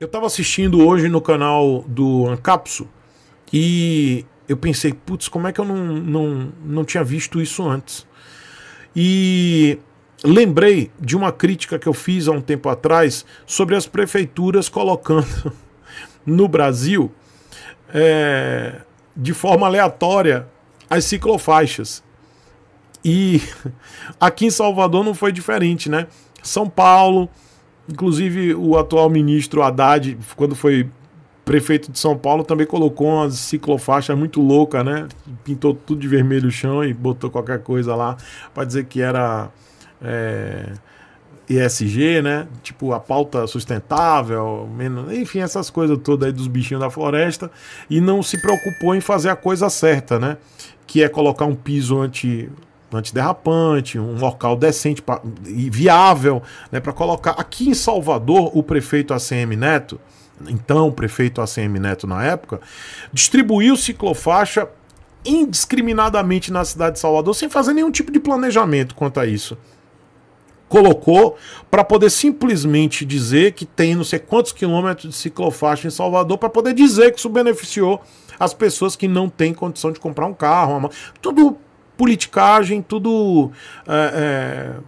Eu estava assistindo hoje no canal do Ancapso e eu pensei, putz, como é que eu não, não, não tinha visto isso antes? E lembrei de uma crítica que eu fiz há um tempo atrás sobre as prefeituras colocando no Brasil é, de forma aleatória as ciclofaixas. E aqui em Salvador não foi diferente, né? São Paulo, Inclusive, o atual ministro Haddad, quando foi prefeito de São Paulo, também colocou uma ciclofaixa muito louca, né? Pintou tudo de vermelho o chão e botou qualquer coisa lá para dizer que era. É... ESG, né? Tipo a pauta sustentável, menos, enfim, essas coisas todas aí dos bichinhos da floresta e não se preocupou em fazer a coisa certa, né? Que é colocar um piso anti antiderrapante, um local decente pra, e viável né, para colocar. Aqui em Salvador, o prefeito ACM Neto, então o prefeito ACM Neto na época, distribuiu ciclofaixa indiscriminadamente na cidade de Salvador, sem fazer nenhum tipo de planejamento quanto a isso. Colocou para poder simplesmente dizer que tem não sei quantos quilômetros de ciclofaixa em Salvador, para poder dizer que isso beneficiou as pessoas que não têm condição de comprar um carro. Uma... Tudo politicagem, tudo. É, é,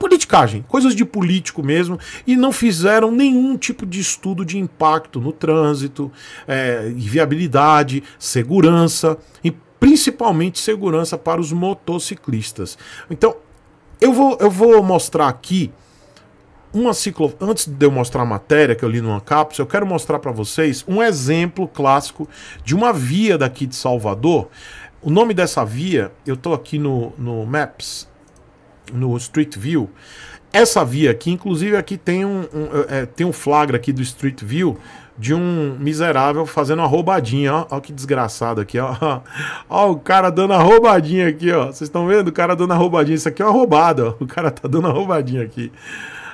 politicagem, coisas de político mesmo, e não fizeram nenhum tipo de estudo de impacto no trânsito, é, viabilidade, segurança, e principalmente segurança para os motociclistas. Então, eu vou, eu vou mostrar aqui uma ciclo... Antes de eu mostrar a matéria que eu li no cápsula, eu quero mostrar para vocês um exemplo clássico de uma via daqui de Salvador o nome dessa via, eu estou aqui no, no Maps, no Street View. Essa via aqui, inclusive aqui tem um, um é, é, tem um flagra aqui do Street View de um miserável fazendo uma roubadinha. Ó, ó que desgraçado aqui, ó. ó. o cara dando a roubadinha aqui, ó. Vocês estão vendo? O cara dando a roubadinha. Isso aqui é uma roubada, ó. O cara tá dando a roubadinha aqui.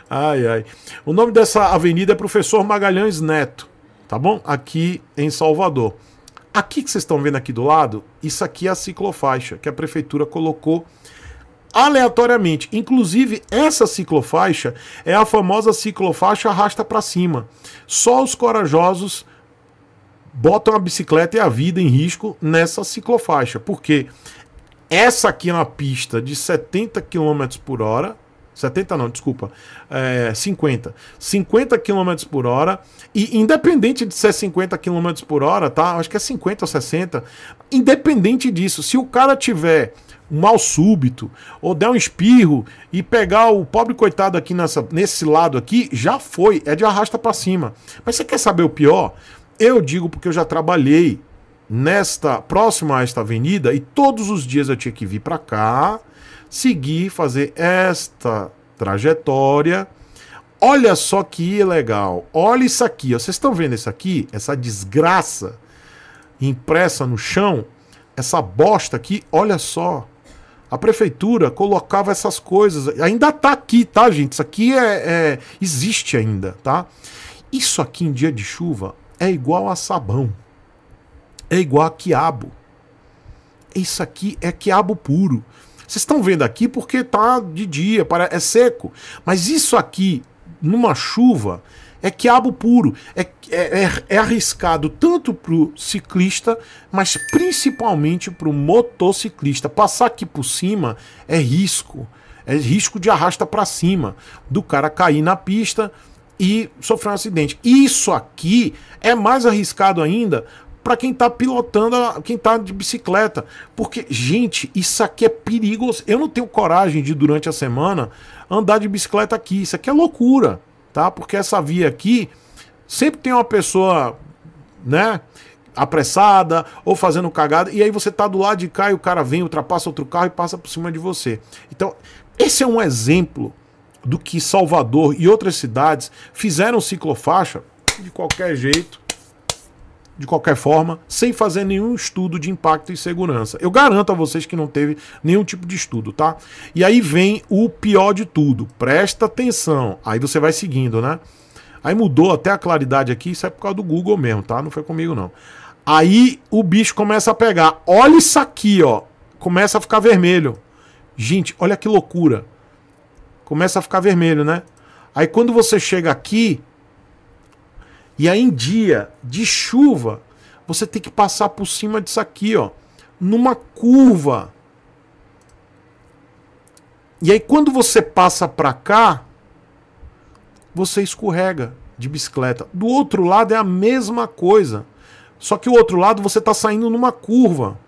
Ai, ai. O nome dessa avenida é Professor Magalhães Neto, tá bom? Aqui em Salvador. Aqui que vocês estão vendo aqui do lado, isso aqui é a ciclofaixa que a prefeitura colocou aleatoriamente. Inclusive, essa ciclofaixa é a famosa ciclofaixa arrasta para cima. Só os corajosos botam a bicicleta e a vida em risco nessa ciclofaixa, porque essa aqui na é pista de 70 km por hora 70 não, desculpa. É, 50. 50 km por hora. E independente de ser 50 km por hora, tá? Acho que é 50 ou 60. Independente disso, se o cara tiver um mal súbito, ou der um espirro e pegar o pobre coitado aqui nessa, nesse lado aqui, já foi. É de arrasta para cima. Mas você quer saber o pior? Eu digo porque eu já trabalhei nesta próxima a esta avenida e todos os dias eu tinha que vir para cá, seguir, fazer esta trajetória. Olha só que legal. Olha isso aqui, ó. vocês estão vendo isso aqui? Essa desgraça impressa no chão, essa bosta aqui, olha só. A prefeitura colocava essas coisas. Ainda tá aqui, tá, gente? Isso aqui é, é, existe ainda, tá? Isso aqui em dia de chuva é igual a sabão é igual a quiabo. Isso aqui é quiabo puro. Vocês estão vendo aqui porque tá de dia, para é seco. Mas isso aqui, numa chuva, é quiabo puro. É, é, é, é arriscado tanto para o ciclista, mas principalmente para o motociclista. Passar aqui por cima é risco. É risco de arrasta para cima, do cara cair na pista e sofrer um acidente. Isso aqui é mais arriscado ainda para quem tá pilotando, quem tá de bicicleta. Porque, gente, isso aqui é perigoso. Eu não tenho coragem de, durante a semana, andar de bicicleta aqui. Isso aqui é loucura, tá? Porque essa via aqui sempre tem uma pessoa, né? apressada ou fazendo cagada, e aí você tá do lado de cá e o cara vem, ultrapassa outro carro e passa por cima de você. Então, esse é um exemplo do que Salvador e outras cidades fizeram ciclofaixa de qualquer jeito de qualquer forma, sem fazer nenhum estudo de impacto e segurança. Eu garanto a vocês que não teve nenhum tipo de estudo, tá? E aí vem o pior de tudo. Presta atenção. Aí você vai seguindo, né? Aí mudou até a claridade aqui, isso é por causa do Google mesmo, tá? Não foi comigo não. Aí o bicho começa a pegar. Olha isso aqui, ó. Começa a ficar vermelho. Gente, olha que loucura. Começa a ficar vermelho, né? Aí quando você chega aqui, e aí, em dia de chuva, você tem que passar por cima disso aqui, ó, numa curva. E aí, quando você passa para cá, você escorrega de bicicleta. Do outro lado é a mesma coisa. Só que o outro lado você está saindo numa curva.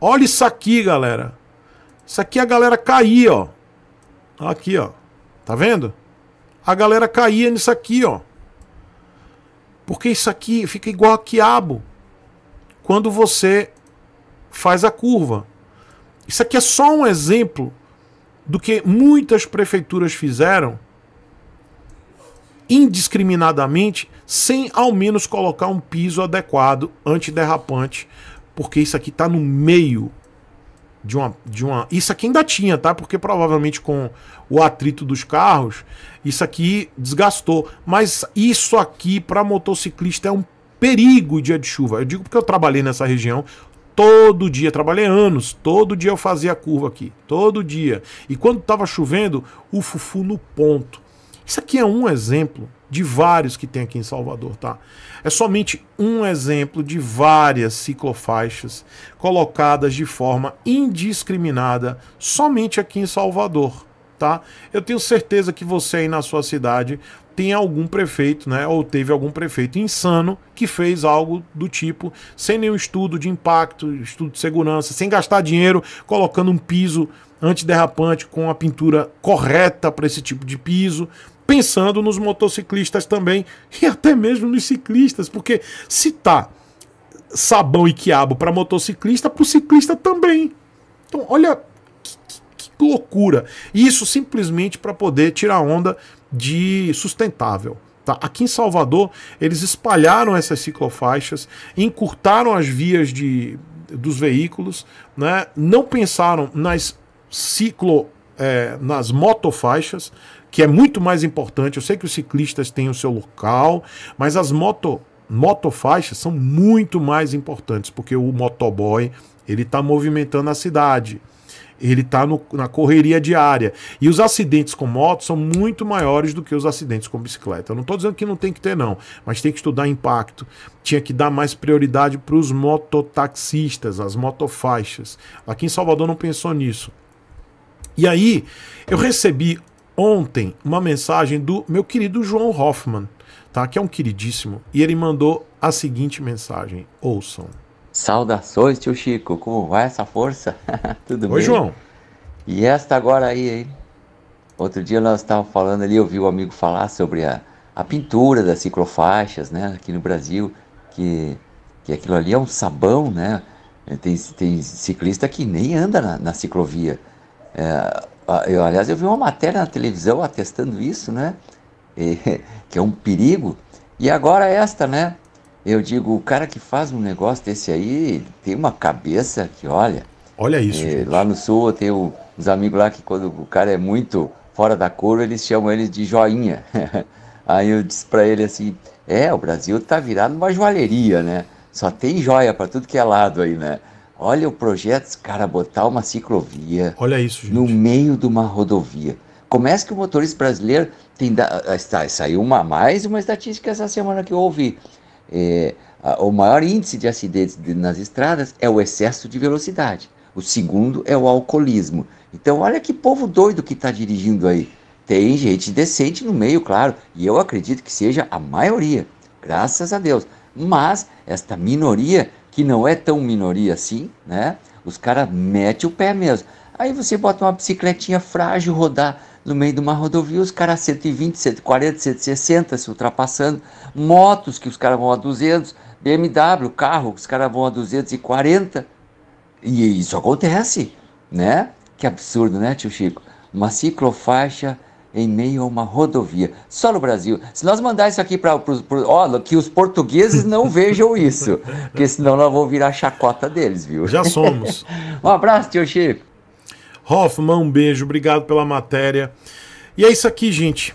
Olha isso aqui, galera. Isso aqui é a galera cair, ó. Aqui, ó. Tá vendo? a galera caía nisso aqui, ó. Porque isso aqui fica igual a quiabo. Quando você faz a curva. Isso aqui é só um exemplo do que muitas prefeituras fizeram indiscriminadamente, sem ao menos colocar um piso adequado antiderrapante, porque isso aqui está no meio de uma, de uma. Isso aqui ainda tinha, tá? Porque provavelmente com o atrito dos carros, isso aqui desgastou. Mas isso aqui para motociclista é um perigo dia de chuva. Eu digo porque eu trabalhei nessa região todo dia, trabalhei anos, todo dia eu fazia curva aqui, todo dia. E quando estava chovendo, o fufu no ponto. Isso aqui é um exemplo de vários que tem aqui em Salvador, tá? É somente um exemplo de várias ciclofaixas colocadas de forma indiscriminada somente aqui em Salvador tá? Eu tenho certeza que você aí na sua cidade tem algum prefeito, né, ou teve algum prefeito insano que fez algo do tipo, sem nenhum estudo de impacto, estudo de segurança, sem gastar dinheiro, colocando um piso antiderrapante com a pintura correta para esse tipo de piso, pensando nos motociclistas também e até mesmo nos ciclistas, porque se tá sabão e quiabo para motociclista, para o ciclista também. Então, olha loucura. Isso simplesmente para poder tirar onda de sustentável. Tá? Aqui em Salvador, eles espalharam essas ciclofaixas, encurtaram as vias de, dos veículos, né? não pensaram nas ciclo. É, nas motofaixas, que é muito mais importante. Eu sei que os ciclistas têm o seu local, mas as moto, motofaixas são muito mais importantes, porque o motoboy ele está movimentando a cidade. Ele está na correria diária. E os acidentes com moto são muito maiores do que os acidentes com bicicleta. Eu não estou dizendo que não tem que ter, não, mas tem que estudar impacto. Tinha que dar mais prioridade para os mototaxistas, as motofaixas. Aqui em Salvador não pensou nisso. E aí, eu recebi ontem uma mensagem do meu querido João Hoffman, tá? que é um queridíssimo, e ele mandou a seguinte mensagem: ouçam. Saudações, tio Chico. Como vai essa força? Tudo Oi, bem? Oi, João. E esta agora aí, hein? Outro dia nós estávamos falando ali, eu vi o amigo falar sobre a, a pintura das ciclofaixas, né? Aqui no Brasil, que, que aquilo ali é um sabão, né? Tem, tem ciclista que nem anda na, na ciclovia. É, eu, aliás, eu vi uma matéria na televisão atestando isso, né? E, que é um perigo. E agora esta, né? Eu digo, o cara que faz um negócio desse aí tem uma cabeça que olha. Olha isso. É, lá no sul eu tenho uns amigos lá que quando o cara é muito fora da curva, eles chamam ele de joinha. aí eu disse para ele assim: é, o Brasil tá virado uma joalheria, né? Só tem joia para tudo que é lado aí, né? Olha o projeto, cara, botar uma ciclovia. Olha isso, gente. No meio de uma rodovia. Como é que o motorista brasileiro tem. Da... Ah, saiu uma mais uma estatística essa semana que eu ouvi é, a, o maior índice de acidentes de, nas estradas é o excesso de velocidade. O segundo é o alcoolismo. Então, olha que povo doido que está dirigindo aí. Tem gente decente no meio, claro, e eu acredito que seja a maioria, graças a Deus. Mas esta minoria, que não é tão minoria assim, né? Os caras metem o pé mesmo. Aí você bota uma bicicletinha frágil rodar no meio de uma rodovia, os caras 120, 140, 160 se ultrapassando, motos que os caras vão a 200, BMW, carro que os caras vão a 240. E isso acontece, né? Que absurdo, né, tio Chico? Uma ciclofaixa em meio a uma rodovia, só no Brasil. Se nós mandar isso aqui para olha, que os portugueses não vejam isso, porque senão nós vamos virar chacota deles, viu? Já somos. um abraço, tio Chico. Hoffman, um beijo, obrigado pela matéria. E é isso aqui, gente.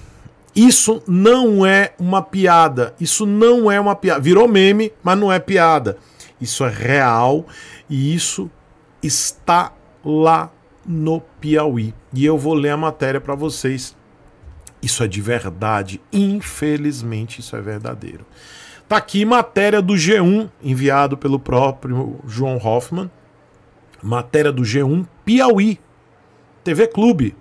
Isso não é uma piada. Isso não é uma piada. Virou meme, mas não é piada. Isso é real e isso está lá no Piauí. E eu vou ler a matéria para vocês. Isso é de verdade. Infelizmente, isso é verdadeiro. Tá aqui matéria do G1, enviado pelo próprio João Hoffman. Matéria do G1 Piauí, TV Clube.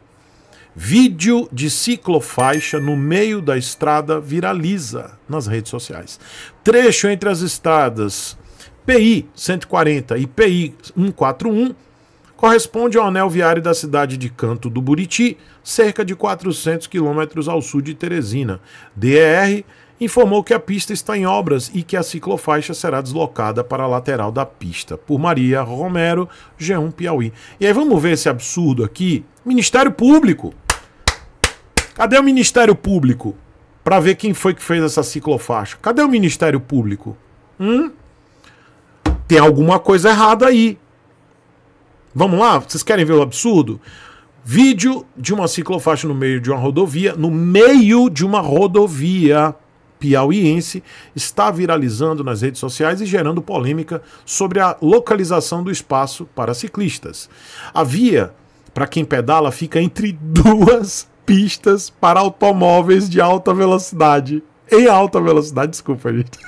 Vídeo de ciclofaixa no meio da estrada viraliza nas redes sociais. Trecho entre as estradas PI 140 e PI 141 corresponde ao anel viário da cidade de Canto do Buriti, cerca de 400 quilômetros ao sul de Teresina. DER informou que a pista está em obras e que a ciclofaixa será deslocada para a lateral da pista. Por Maria Romero, G1 Piauí. E aí vamos ver esse absurdo aqui. Ministério Público. Cadê o Ministério Público? Para ver quem foi que fez essa ciclofaixa. Cadê o Ministério Público? Hum? Tem alguma coisa errada aí. Vamos lá? Vocês querem ver o absurdo? Vídeo de uma ciclofaixa no meio de uma rodovia, no meio de uma rodovia piauiense está viralizando nas redes sociais e gerando polêmica sobre a localização do espaço para ciclistas. A via, para quem pedala, fica entre duas pistas para automóveis de alta velocidade. Em alta velocidade, desculpa, gente.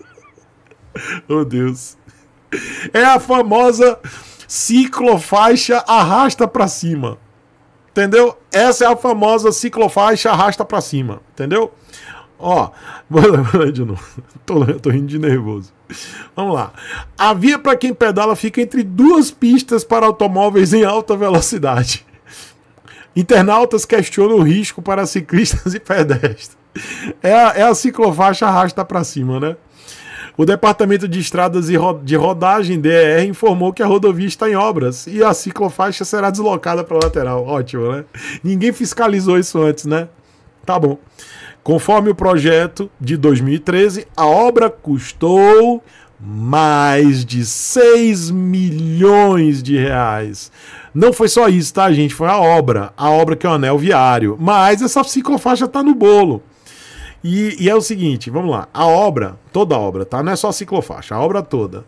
oh, Deus. É a famosa ciclofaixa arrasta para cima. Entendeu? Essa é a famosa ciclofaixa arrasta para cima, entendeu? Ó, vou ler de novo. Tô, tô rindo de nervoso. Vamos lá. A via para quem pedala fica entre duas pistas para automóveis em alta velocidade. Internautas questionam o risco para ciclistas e pedestres. É a, é a ciclofaixa arrasta para cima, né? O Departamento de Estradas e de Rodagem, DR, informou que a rodovia está em obras e a ciclofaixa será deslocada para a lateral. Ótimo, né? Ninguém fiscalizou isso antes, né? Tá bom. Conforme o projeto de 2013, a obra custou mais de 6 milhões de reais. Não foi só isso, tá, gente? Foi a obra, a obra que é o anel viário. Mas essa ciclofaixa tá no bolo. E, e é o seguinte, vamos lá. A obra, toda a obra, tá? Não é só a ciclofaixa, a obra toda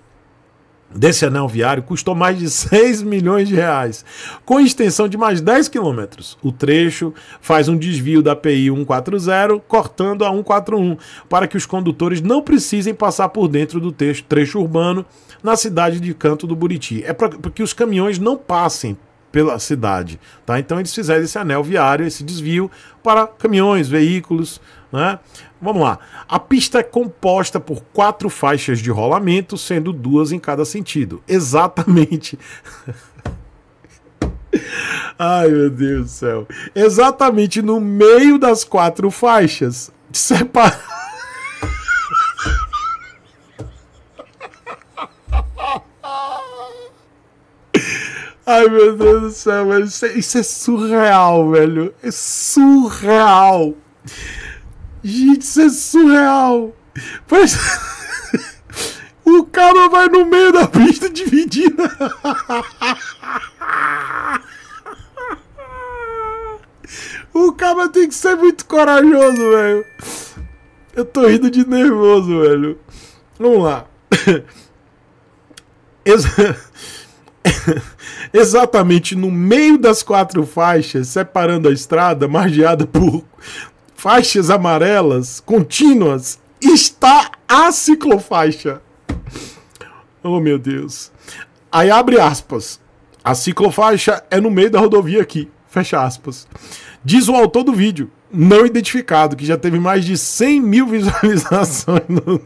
desse anel viário custou mais de 6 milhões de reais, com extensão de mais 10 quilômetros. O trecho faz um desvio da PI 140, cortando a 141, para que os condutores não precisem passar por dentro do trecho urbano na cidade de Canto do Buriti. É para que os caminhões não passem pela cidade. Tá? Então eles fizeram esse anel viário, esse desvio para caminhões, veículos. Né? Vamos lá. A pista é composta por quatro faixas de rolamento, sendo duas em cada sentido. Exatamente. Ai, meu Deus do céu. Exatamente no meio das quatro faixas, separado Ai, meu Deus do céu, velho. Isso é, isso é surreal, velho. É surreal. Gente, isso é surreal. pois O cara vai no meio da pista dividida. O cara tem que ser muito corajoso, velho. Eu tô rindo de nervoso, velho. Vamos lá. Eu exatamente no meio das quatro faixas, separando a estrada, margeada por faixas amarelas contínuas, está a ciclofaixa. Oh, meu Deus. Aí abre aspas. A ciclofaixa é no meio da rodovia aqui. Fecha aspas. Diz o autor do vídeo não identificado, que já teve mais de 100 mil visualizações. No...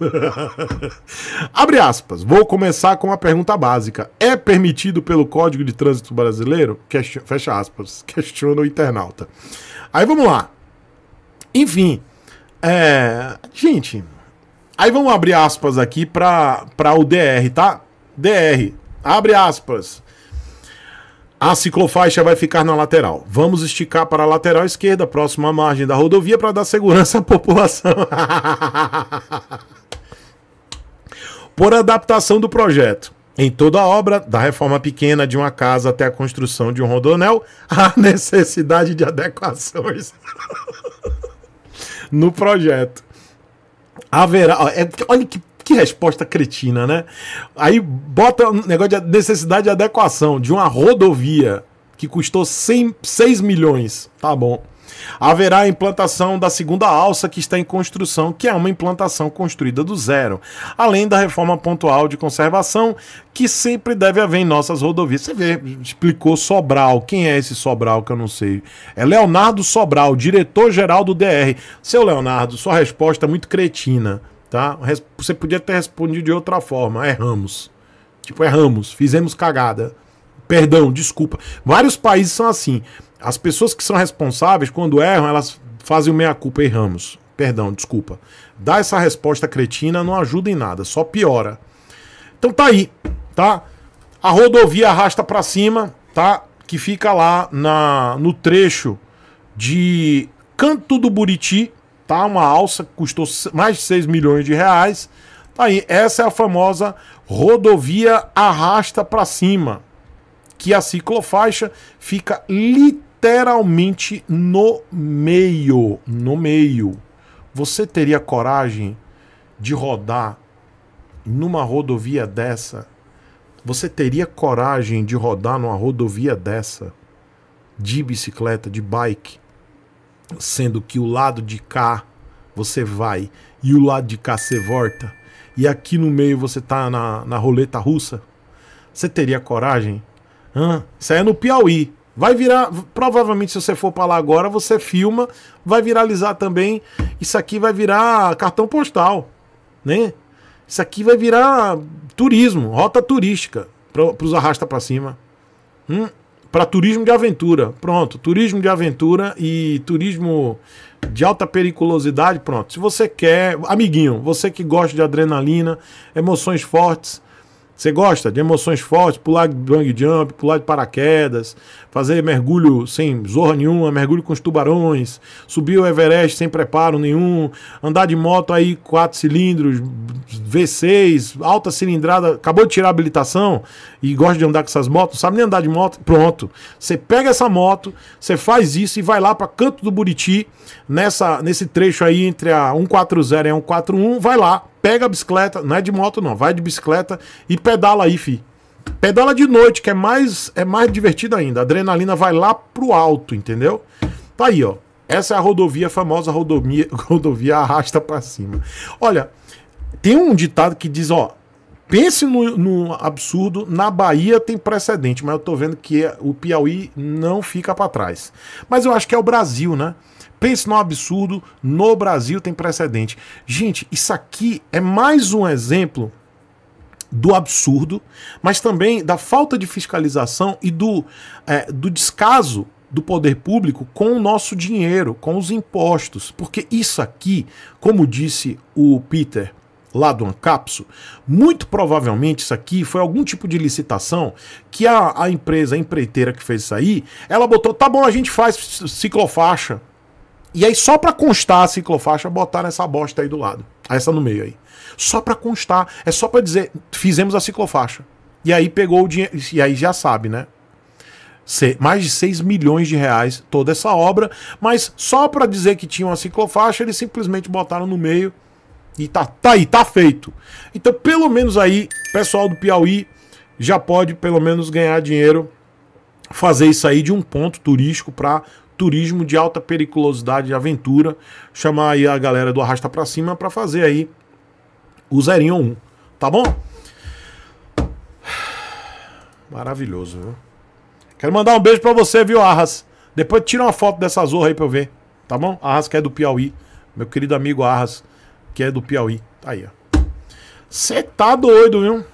Abre aspas. Vou começar com uma pergunta básica. É permitido pelo Código de Trânsito Brasileiro? Question... Fecha aspas. Questiona o internauta. Aí vamos lá. Enfim. É... Gente. Aí vamos abrir aspas aqui para o DR, tá? DR. Abre aspas. A ciclofaixa vai ficar na lateral. Vamos esticar para a lateral esquerda, próxima à margem da rodovia, para dar segurança à população. Por adaptação do projeto. Em toda a obra, da reforma pequena de uma casa até a construção de um rodonel, há necessidade de adequações no projeto. Haverá. É, olha que que resposta cretina, né? Aí bota um negócio de necessidade de adequação de uma rodovia que custou 100, 6 milhões. Tá bom. Haverá a implantação da segunda alça que está em construção, que é uma implantação construída do zero, além da reforma pontual de conservação que sempre deve haver em nossas rodovias. Você vê, explicou Sobral. Quem é esse Sobral que eu não sei? É Leonardo Sobral, diretor-geral do DR. Seu Leonardo, sua resposta é muito cretina. Tá? Você podia ter respondido de outra forma. Erramos. Tipo, erramos. Fizemos cagada. Perdão, desculpa. Vários países são assim. As pessoas que são responsáveis, quando erram, elas fazem o meia-culpa. Erramos. Perdão, desculpa. Dar essa resposta cretina não ajuda em nada, só piora. Então tá aí, tá? A rodovia arrasta para cima, tá? Que fica lá na no trecho de Canto do Buriti tá? Uma alça que custou mais de 6 milhões de reais. Tá aí, essa é a famosa rodovia arrasta para cima, que a ciclofaixa fica literalmente no meio, no meio. Você teria coragem de rodar numa rodovia dessa? Você teria coragem de rodar numa rodovia dessa? De bicicleta, de bike? sendo que o lado de cá você vai e o lado de cá você volta, e aqui no meio você tá na, na roleta russa, você teria coragem? Hã? Isso aí é no Piauí. Vai virar, provavelmente se você for para lá agora, você filma, vai viralizar também. Isso aqui vai virar cartão postal, né? Isso aqui vai virar turismo, rota turística para os arrasta para cima. Hum? para turismo de aventura. Pronto, turismo de aventura e turismo de alta periculosidade, pronto. Se você quer, amiguinho, você que gosta de adrenalina, emoções fortes, você gosta de emoções fortes, pular de bang jump, pular de paraquedas, fazer mergulho sem zorra nenhuma, mergulho com os tubarões, subir o Everest sem preparo nenhum, andar de moto aí quatro cilindros, V6, alta cilindrada, acabou de tirar a habilitação e gosta de andar com essas motos, sabe nem andar de moto, pronto. Você pega essa moto, você faz isso e vai lá para Canto do Buriti, nessa nesse trecho aí entre a 140 e a 141, vai lá pega a bicicleta, não é de moto não, vai de bicicleta e pedala aí, fi. Pedala de noite, que é mais é mais divertido ainda. A adrenalina vai lá pro alto, entendeu? Tá aí, ó. Essa é a rodovia, a famosa rodovia, rodovia arrasta para cima. Olha, tem um ditado que diz, ó, pense no, no, absurdo, na Bahia tem precedente, mas eu tô vendo que é, o Piauí não fica para trás. Mas eu acho que é o Brasil, né? Pense no absurdo, no Brasil tem precedente. Gente, isso aqui é mais um exemplo do absurdo, mas também da falta de fiscalização e do, é, do descaso do poder público com o nosso dinheiro, com os impostos. Porque isso aqui, como disse o Peter lá do Ancapso, muito provavelmente isso aqui foi algum tipo de licitação que a, a empresa a empreiteira que fez isso aí, ela botou, tá bom, a gente faz ciclofaixa, e aí, só para constar a ciclofaixa, botaram essa bosta aí do lado. Essa no meio aí. Só para constar. É só para dizer, fizemos a ciclofaixa. E aí pegou o dinheiro. E aí já sabe, né? mais de 6 milhões de reais toda essa obra, mas só para dizer que tinha uma ciclofaixa, eles simplesmente botaram no meio e tá, tá aí, tá feito. Então, pelo menos aí, pessoal do Piauí já pode pelo menos ganhar dinheiro, fazer isso aí de um ponto turístico para turismo de alta periculosidade e aventura. Chamar aí a galera do Arrasta para Cima para fazer aí o Zerinho 1, tá bom? Maravilhoso, viu? Quero mandar um beijo para você, viu, Arras? Depois tira uma foto dessa zorra aí pra eu ver, tá bom? Arras que é do Piauí. Meu querido amigo Arras, que é do Piauí. Tá aí, ó. Você tá doido, viu?